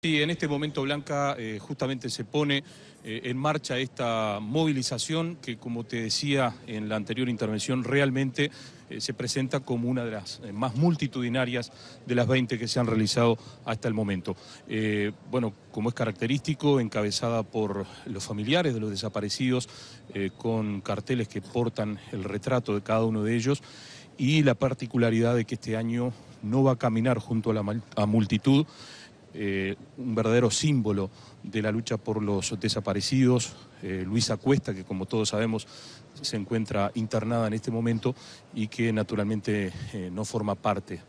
Sí, en este momento, Blanca, eh, justamente se pone eh, en marcha esta movilización que, como te decía en la anterior intervención, realmente eh, se presenta como una de las más multitudinarias de las 20 que se han realizado hasta el momento. bueno, como es característico, encabezada por los familiares de los desaparecidos, con carteles que portan el retrato de cada uno de ellos y la particularidad de que este año no va a caminar junto a la multitud, eh, un verdadero símbolo de la lucha por los desaparecidos, eh, Luisa Cuesta, que como todos sabemos se encuentra internada en este momento y que naturalmente eh, no forma parte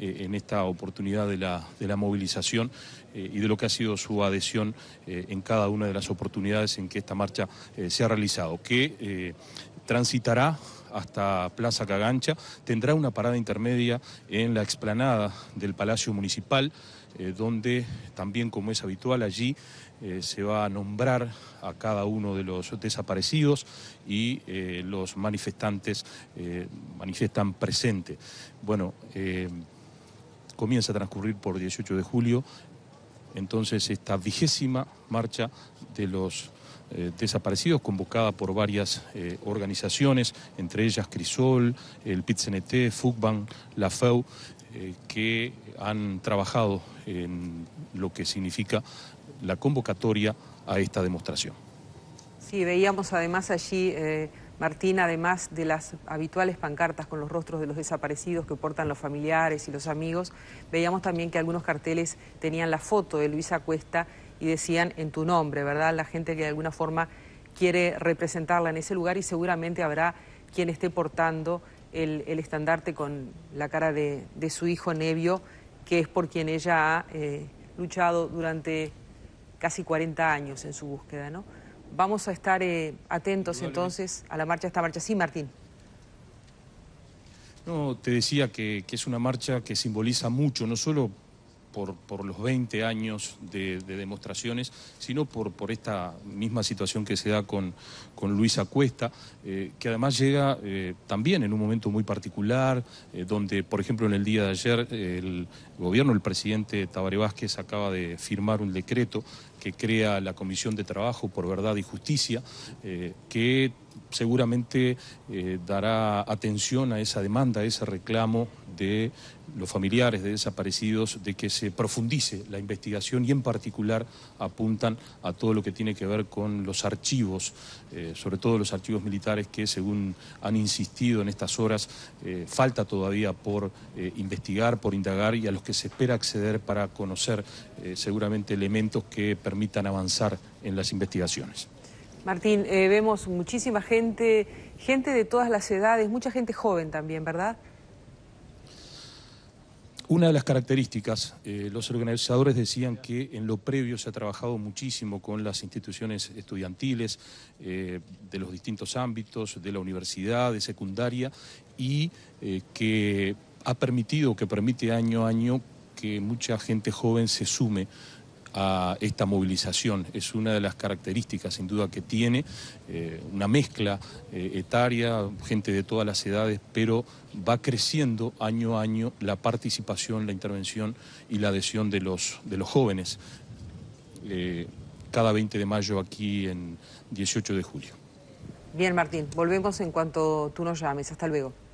en esta oportunidad de la, de la movilización y de lo que ha sido su adhesión en cada una de las oportunidades en que esta marcha se ha realizado, que transitará hasta Plaza Cagancha, tendrá una parada intermedia en la explanada del Palacio Municipal, eh, donde también como es habitual allí eh, se va a nombrar a cada uno de los desaparecidos y eh, los manifestantes manifiestan presente. Bueno, comienza a transcurrir por 18 de julio entonces esta vigésima marcha de los eh, desaparecidos, convocada por varias eh, organizaciones, entre ellas Crisol, el PITCNT, FUCBAN, la FEU, eh, que han trabajado en lo que significa la convocatoria a esta demostración. Sí, veíamos además allí... Martín, además de las habituales pancartas con los rostros de los desaparecidos que portan los familiares y los amigos, veíamos también que algunos carteles tenían la foto de Luisa Cuesta y decían en tu nombre, ¿verdad? La gente que de alguna forma quiere representarla en ese lugar y seguramente habrá quien esté portando el, estandarte con la cara de, su hijo Nevio, que es por quien ella ha eh, luchado durante casi 40 años en su búsqueda, ¿no? Vamos a estar eh, atentos entonces a la marcha, esta marcha. Sí, Martín. No, te decía que, es una marcha que simboliza mucho, no solo por, los 20 años de, demostraciones, sino por, por, esta misma situación que se da con, con Luisa eh, que además llega eh, también en un momento muy particular, donde, por ejemplo, en el día de ayer el gobierno, el presidente Tabaré Vázquez, acaba de firmar un decreto que crea la Comisión de Trabajo por Verdad y Justicia, eh, que seguramente eh, dará atención a esa demanda, a ese reclamo de los familiares de desaparecidos, de que se profundice la investigación y en particular apuntan a todo lo que tiene que ver con los archivos, eh, sobre todo los archivos militares que según han insistido en estas horas, falta todavía por investigar, por indagar y a los que se espera acceder para conocer seguramente elementos que permitan avanzar en las investigaciones. Martín, eh, vemos muchísima gente, gente de todas las edades, mucha gente joven también, ¿verdad? Una de las características, eh, los organizadores decían que en lo previo se ha trabajado muchísimo con las instituciones estudiantiles eh, de los distintos ámbitos, de la universidad, de secundaria, y que ha permitido, que permite año a año que mucha gente joven se sume a esta movilización. Es una de las características, sin duda, que tiene eh, una mezcla eh, etaria, gente de todas las edades, pero va creciendo año a año la participación, la intervención y la adhesión de los, de los jóvenes. Eh, cada 20 de mayo aquí en 18 de julio. Bien, Martín, volvemos en cuanto tú nos llames. Hasta luego.